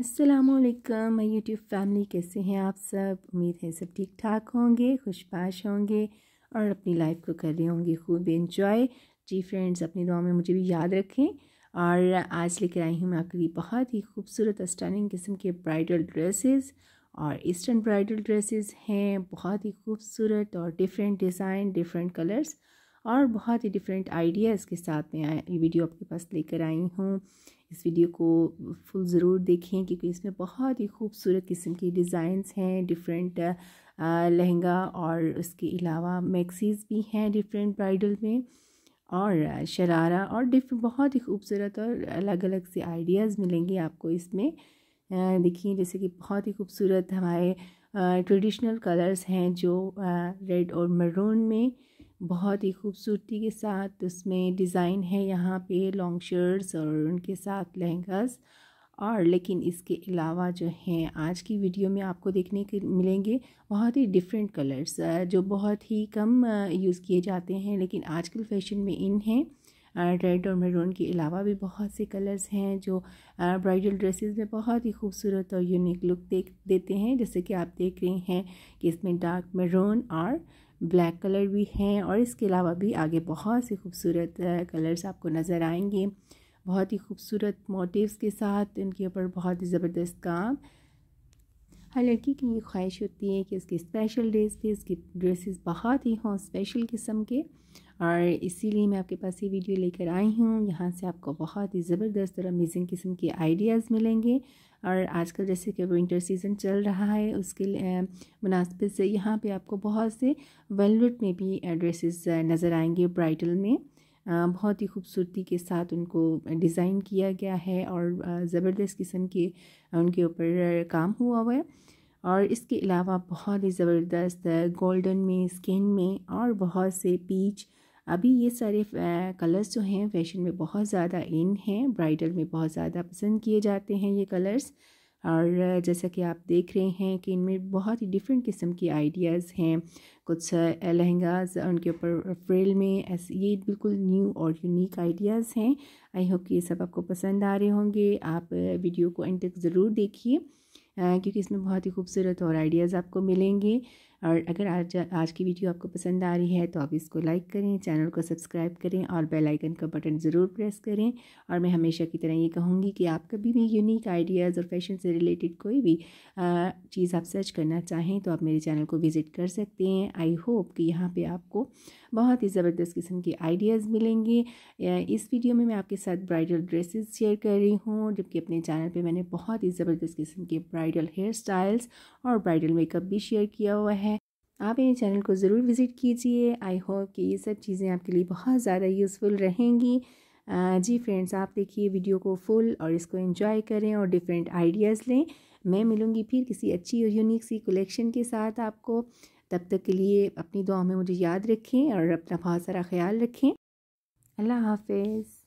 असलम मैं YouTube family कैसे हैं आप सब उम्मीद है सब ठीक ठाक होंगे खुशपाश होंगे और अपनी लाइफ को कर रहे होंगे खूब इन्जॉय जी फ्रेंड्स अपनी दुआ में मुझे भी याद रखें और आज लेकर आई हूँ मैं आपके लिए बहुत ही खूबसूरत स्टनिंग किस्म के ब्राइडल ड्रेसेस और ईस्टर्न ब्राइडल ड्रेसेस हैं बहुत ही खूबसूरत और डिफरेंट डिज़ाइन डिफरेंट कलर्स और बहुत ही डिफरेंट आइडियाज़ के साथ मैं वीडियो आपके पास लेकर आई हूँ इस वीडियो को फुल ज़रूर देखें क्योंकि इसमें बहुत ही खूबसूरत किस्म के डिज़ाइंस हैं डिफरेंट लहंगा और उसके अलावा मैक्सीज़ भी हैं डिफरेंट ब्राइडल में और शरारा और डिफरेंट बहुत ही खूबसूरत और अलग अलग से आइडियाज़ मिलेंगे आपको इसमें देखिए जैसे कि बहुत ही खूबसूरत हमारे ट्रेडिशनल कलर्स हैं जो रेड और मरून में बहुत ही खूबसूरती के साथ उसमें डिज़ाइन है यहाँ पे लॉन्ग शर्ट्स और उनके साथ लहंगास और लेकिन इसके अलावा जो हैं आज की वीडियो में आपको देखने के मिलेंगे बहुत ही डिफरेंट कलर्स जो बहुत ही कम यूज़ किए जाते हैं लेकिन आजकल फैशन में इन हैं रेड और मेरून के अलावा भी बहुत से कलर्स हैं जो ब्राइडल ड्रेसेस में बहुत ही खूबसूरत और यूनिक लुक देख देते हैं जैसे कि आप देख रहे हैं कि इसमें डार्क मेरून और ब्लैक कलर भी हैं और इसके अलावा भी आगे बहुत से खूबसूरत कलर्स आपको नज़र आएंगे बहुत ही खूबसूरत मोटिव्स के साथ इनके ऊपर बहुत ही ज़बरदस्त काम हर लड़की की ये ख्वाहिश होती है कि इसके स्पेशल डेज पे इसकी ड्रेसेस बहुत ही हों स्पेशल किस्म के और इसीलिए मैं आपके पास ये वीडियो लेकर आई हूँ यहाँ से आपको बहुत ही ज़बरदस्त और अमेजिंग किस्म के आइडियाज़ मिलेंगे और आजकल जैसे कि विंटर सीज़न चल रहा है उसके मुनासिब से यहाँ पे आपको बहुत से वेलवेट में भी ड्रेसेस नज़र आएंगे ब्राइडल में बहुत ही खूबसूरती के साथ उनको डिज़ाइन किया गया है और ज़बरदस्त किस्म के उनके ऊपर काम हुआ हुआ है और इसके अलावा बहुत ही ज़बरदस्त गोल्डन में स्किन में और बहुत से पीच अभी ये सारे कलर्स जो हैं फैशन में बहुत ज़्यादा इन हैं ब्राइडल में बहुत ज़्यादा पसंद किए जाते हैं ये कलर्स और जैसा कि आप देख रहे हैं कि इनमें बहुत ही डिफरेंट किस्म के आइडियाज़ हैं कुछ लहंगाज उनके ऊपर फ्रेल में ऐसे ये बिल्कुल न्यू और यूनिक आइडियाज़ हैं आई होप कि ये सब आपको पसंद आ रहे होंगे आप वीडियो को एंड तक ज़रूर देखिए क्योंकि इसमें बहुत ही खूबसूरत और आइडियाज़ आपको मिलेंगे और अगर आज आज की वीडियो आपको पसंद आ रही है तो आप इसको लाइक करें चैनल को सब्सक्राइब करें और बेल आइकन का बटन ज़रूर प्रेस करें और मैं हमेशा की तरह ये कहूँगी कि आप कभी भी यूनिक आइडियाज़ और फैशन से रिलेटेड कोई भी चीज़ आप सर्च करना चाहें तो आप मेरे चैनल को विज़िट कर सकते हैं आई होप कि यहाँ पर आपको बहुत ही ज़बरदस्त किस्म के आइडियाज़ मिलेंगे इस वीडियो में मैं आपके साथ ब्राइडल ड्रेसेस शेयर कर रही हूँ जबकि अपने चैनल पर मैंने बहुत ही ज़बरदस्त किस्म के ब्राइडल हेयर स्टाइल्स और ब्राइडल मेकअप भी शेयर किया हुआ है आप मेरे चैनल को ज़रूर विज़िट कीजिए आई होप कि ये सब चीज़ें आपके लिए बहुत ज़्यादा यूज़फुल रहेंगी जी फ्रेंड्स आप देखिए वीडियो को फुल और इसको एंजॉय करें और डिफरेंट आइडियाज़ लें मैं मिलूँगी फिर किसी अच्छी और यूनिक सी कलेक्शन के साथ आपको तब तक के लिए अपनी दुआ में मुझे याद रखें और अपना बहुत सारा ख्याल रखें अल्लाह हाफिज़